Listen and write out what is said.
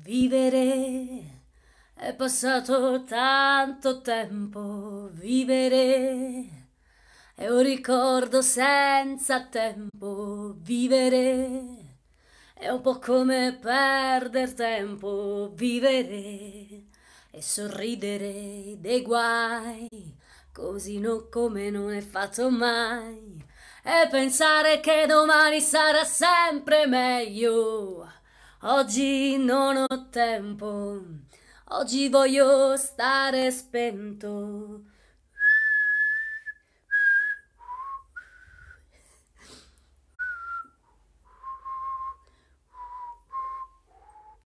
Vivere è passato tanto tempo, vivere è un ricordo senza tempo, vivere è un po' come perdere tempo, vivere e sorridere dei guai, così non come non è fatto mai, e pensare che domani sarà sempre meglio Oggi non ho tempo, oggi voglio stare spento.